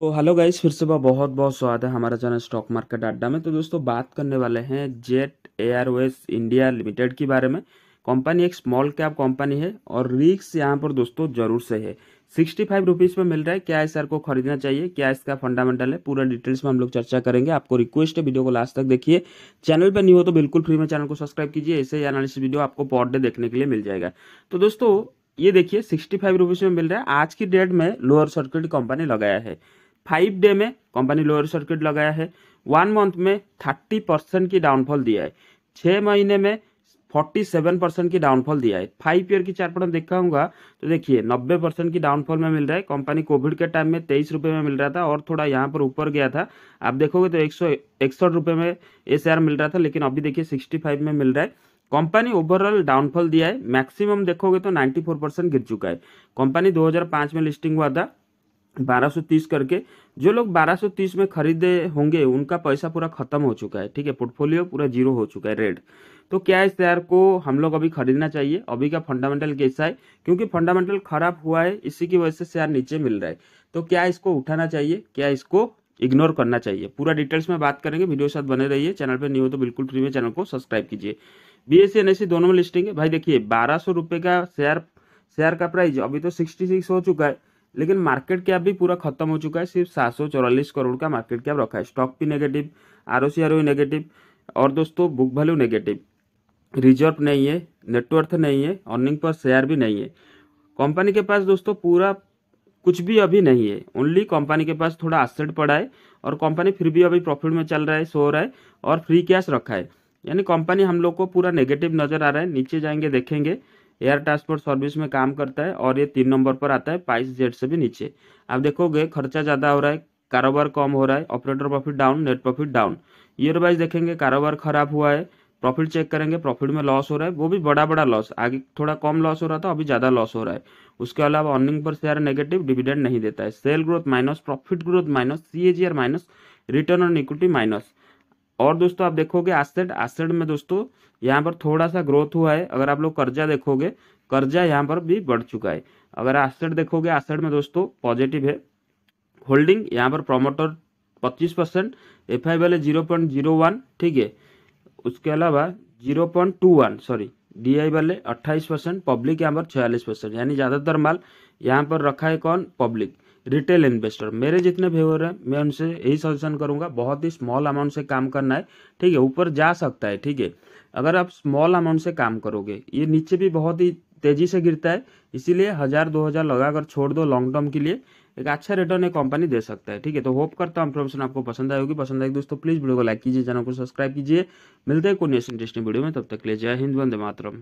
तो hello guys फिर से बहुत बहुत, बहुत स्वागत है हमारा चैनल स्टॉक मार्केट अड्डा में तो दोस्तों बात करने वाले हैं जेट एयरवेज इंडिया लिमिटेड के बारे में कंपनी एक स्मॉल कैप कंपनी है और रिक्स यहाँ पर दोस्तों जरूर से है सिक्सटी फाइव रुपीज़ में मिल रहा है क्या इस सर को खरीदना चाहिए क्या इसका फंडामेंटल है पूरा डिटेल्स में हम लोग चर्चा करेंगे आपको रिक्वेस्ट है वीडियो को लास्ट तक देखिए चैनल पर नहीं हो तो बिल्कुल फ्री में चैनल को सब्सक्राइब कीजिए ऐसे ही एनालिसिस वीडियो आपको पर डे देखने के लिए मिल जाएगा तो दोस्तों ये देखिए सिक्सटी फाइव रुपीज़ में मिल रहा है आज की डेट में लोअर सर्किट कंपनी लगाया है फाइव डे में कंपनी लोअर सर्किट लगाया है वन मंथ में थर्टी परसेंट की डाउनफॉल दिया है छः महीने में फोर्टी सेवन परसेंट की डाउनफॉल दिया है फाइव ईयर की चार्ट पर हम दिखाऊंगा तो देखिए नब्बे परसेंट की डाउनफॉल में मिल रहा है कंपनी कोविड के टाइम में तेईस रुपये में मिल रहा था और थोड़ा यहाँ पर ऊपर गया था आप देखोगे तो एक सौ रुपये में ए शेयर मिल रहा था लेकिन अभी देखिए सिक्सटी फाइव में मिल रहा है कंपनी ओवरऑल डाउनफॉल दिया है मैक्सिमम देखोगे तो 94 परसेंट गिर चुका है कंपनी 2005 में लिस्टिंग हुआ था 1230 करके जो लोग 1230 में खरीदे होंगे उनका पैसा पूरा खत्म हो चुका है ठीक है पोर्टफोलियो पूरा जीरो हो चुका है रेड तो क्या इस शेयर को हम लोग अभी खरीदना चाहिए अभी का फंडामेंटल कैसा है क्योंकि फंडामेंटल खराब हुआ है इसी की वजह से शेयर नीचे मिल रहा है तो क्या इसको उठाना चाहिए क्या इसको इग्नोर करना चाहिए पूरा डिटेल्स में बात करेंगे वीडियो के साथ बने रहिए चैनल पर नहीं हो तो बिल्कुल फ्री में चैनल को सब्सक्राइब कीजिए बी एस सी दोनों में लिस्टिंग है भाई देखिए बारह सौ रुपये का शेयर शेयर का प्राइस अभी तो सिक्सटी सिक्स हो चुका है लेकिन मार्केट कैप भी पूरा खत्म हो चुका है सिर्फ सात सौ चौरालीस करोड़ का मार्केट कैप रखा है स्टॉक भी negative R O C R O negative और दोस्तों बुक वैल्यू नेगेटिव रिजर्व नहीं है नेटवर्थ नहीं है अर्निंग पर शेयर भी नहीं है कंपनी के पास दोस्तों पूरा कुछ भी अभी नहीं है ओनली कंपनी के पास थोड़ा एसेट पड़ा है और कंपनी फिर भी अभी प्रॉफिट में चल रहा है सो रहा है और फ्री कैश रखा है यानी कंपनी हम लोग को पूरा नेगेटिव नज़र आ रहा है नीचे जाएंगे देखेंगे एयर ट्रांसपोर्ट सर्विस में काम करता है और ये तीन नंबर पर आता है पाइस जेड से भी नीचे आप देखोगे खर्चा ज़्यादा हो रहा है कारोबार कम हो रहा है operator profit down net profit down year wise देखेंगे कारोबार खराब हुआ है प्रॉफिट चेक करेंगे प्रॉफिट में लॉस हो रहा है वो भी बड़ा बड़ा लॉस आगे थोड़ा कम लॉस हो रहा था अभी ज़्यादा लॉस हो रहा है उसके अलावा earning per share negative dividend नहीं देता है sale growth minus profit growth minus C minus return on equity minus और दोस्तों आप देखोगे आसेट आसेट में दोस्तों यहाँ पर थोड़ा सा ग्रोथ हुआ है अगर आप लोग कर्जा देखोगे कर्जा यहाँ पर भी बढ़ चुका है अगर आसेट देखोगे आसेट में दोस्तों पॉजिटिव है होल्डिंग यहाँ पर प्रोमोटर पच्चीस परसेंट एफ आई वाले जीरो पॉइंट जीरो वन ठीक है उसके अलावा zero point two one sorry D I वाले अट्ठाईस परसेंट पब्लिक यहाँ पर छियालीस परसेंट यानी ज़्यादातर माल यहाँ पर रखा है कौन पब्लिक रिटेल इन्वेस्टर मेरे जितने व्यवर हैं मैं उनसे यही सजेशन करूंगा बहुत ही स्मॉल अमाउंट से काम करना है ठीक है ऊपर जा सकता है ठीक है अगर आप स्मॉल अमाउंट से काम करोगे ये नीचे भी बहुत ही तेज़ी से गिरता है इसीलिए हज़ार दो हज़ार लगा कर छोड़ दो लॉन्ग टर्म के लिए एक अच्छा रिटर्न एक कंपनी दे सकता है ठीक है तो होप करता हूँ इन्फॉर्मेशन आपको पसंद आएगी पसंद आएगी दोस्तों प्लीज़ वीडियो को लाइक कीजिए चैनल को सब्सक्राइब कीजिए मिलते हैं कोई नेक्स्ट इंटरेस्टिंग वीडियो में तब तक ले जय हिंद वंदे मातरम